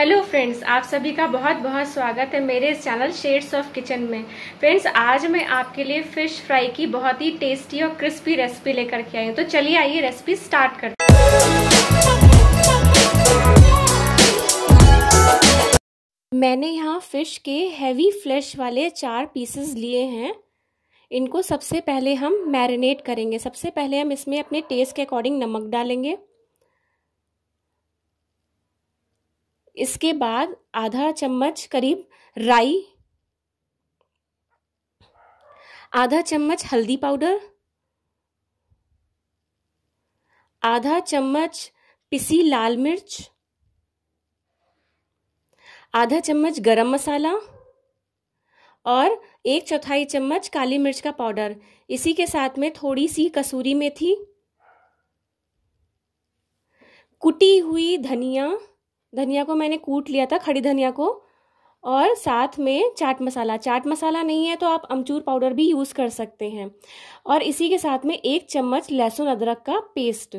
hello friends आप सभी का बहुत बहुत स्वागत है मेरे इस चैनल शेड्स ऑफ किचन में फ्रेंड्स आज मैं आपके लिए फ़िश फ्राई की बहुत ही टेस्टी और क्रिस्पी रेसिपी लेकर के आई हूँ तो चलिए आइए रेसिपी स्टार्ट करते हैं मैंने यहाँ फ़िश के हैवी फ्लैश वाले चार पीसेस लिए हैं इनको सबसे पहले हम मैरिनेट करेंगे सबसे पहले हम इसमें अपने टेस्ट के अकॉर्डिंग नमक डालेंगे इसके बाद आधा चम्मच करीब राई आधा चम्मच हल्दी पाउडर आधा चम्मच पिसी लाल मिर्च आधा चम्मच गरम मसाला और एक चौथाई चम्मच काली मिर्च का पाउडर इसी के साथ में थोड़ी सी कसूरी मेथी कुटी हुई धनिया धनिया को मैंने कूट लिया था खड़ी धनिया को और साथ में चाट मसाला चाट मसाला नहीं है तो आप अमचूर पाउडर भी यूज़ कर सकते हैं और इसी के साथ में एक चम्मच लहसुन अदरक का पेस्ट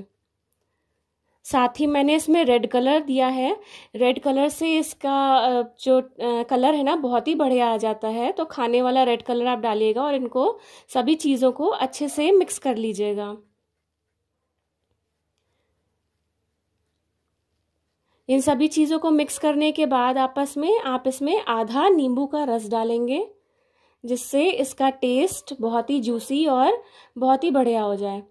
साथ ही मैंने इसमें रेड कलर दिया है रेड कलर से इसका जो कलर है ना बहुत ही बढ़िया आ जाता है तो खाने वाला रेड कलर आप डालिएगा और इनको सभी चीज़ों को अच्छे से मिक्स कर लीजिएगा इन सभी चीज़ों को मिक्स करने के बाद आपस में आप इसमें आधा नींबू का रस डालेंगे जिससे इसका टेस्ट बहुत ही जूसी और बहुत ही बढ़िया हो जाए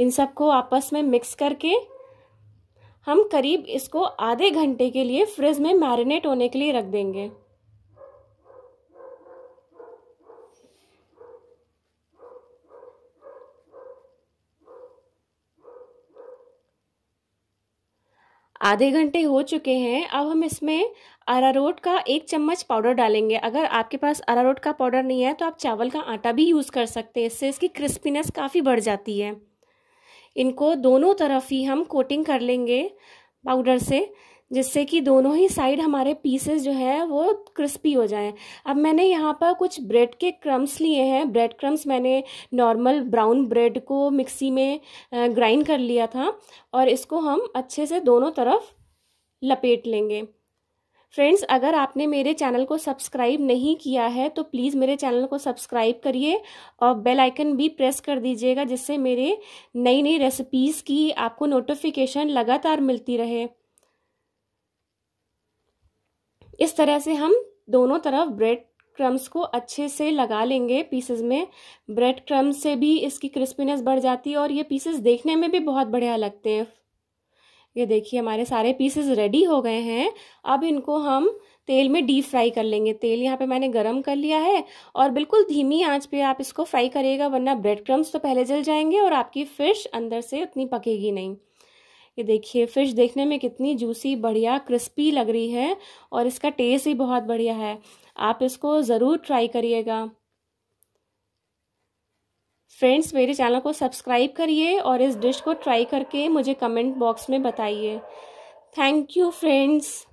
इन सबको आपस में मिक्स करके हम करीब इसको आधे घंटे के लिए फ्रिज में मैरिनेट होने के लिए रख देंगे आधे घंटे हो चुके हैं अब हम इसमें अरारोट का एक चम्मच पाउडर डालेंगे अगर आपके पास अरारोट का पाउडर नहीं है तो आप चावल का आटा भी यूज़ कर सकते हैं इससे इसकी क्रिस्पीनेस काफ़ी बढ़ जाती है इनको दोनों तरफ ही हम कोटिंग कर लेंगे पाउडर से जिससे कि दोनों ही साइड हमारे पीसेस जो हैं वो क्रिस्पी हो जाएं अब मैंने यहाँ पर कुछ ब्रेड के क्रम्स लिए हैं ब्रेड क्रम्स मैंने नॉर्मल ब्राउन ब्रेड को मिक्सी में ग्राइंड कर लिया था और इसको हम अच्छे से दोनों तरफ लपेट लेंगे फ्रेंड्स अगर आपने मेरे चैनल को सब्सक्राइब नहीं किया है तो प्लीज़ मेरे चैनल को सब्सक्राइब करिए और बेल आइकन भी प्रेस कर दीजिएगा जिससे मेरे नई नई रेसिपीज़ की आपको नोटिफिकेशन लगातार मिलती रहे इस तरह से हम दोनों तरफ ब्रेड क्रम्स को अच्छे से लगा लेंगे पीसेस में ब्रेड क्रम्स से भी इसकी क्रिस्पीनेस बढ़ जाती है और ये पीसेस देखने में भी बहुत बढ़िया लगते हैं ये देखिए हमारे सारे पीसेस रेडी हो गए हैं अब इनको हम तेल में डीप फ्राई कर लेंगे तेल यहाँ पे मैंने गरम कर लिया है और बिल्कुल धीमी आंच पे आप इसको फ्राई करिएगा वरना ब्रेड क्रम्स तो पहले जल जाएंगे और आपकी फ़िश अंदर से उतनी पकेगी नहीं ये देखिए फ़िश देखने में कितनी जूसी बढ़िया क्रिस्पी लग रही है और इसका टेस्ट ही बहुत बढ़िया है आप इसको ज़रूर ट्राई करिएगा फ्रेंड्स मेरे चैनल को सब्सक्राइब करिए और इस डिश को ट्राई करके मुझे कमेंट बॉक्स में बताइए थैंक यू फ्रेंड्स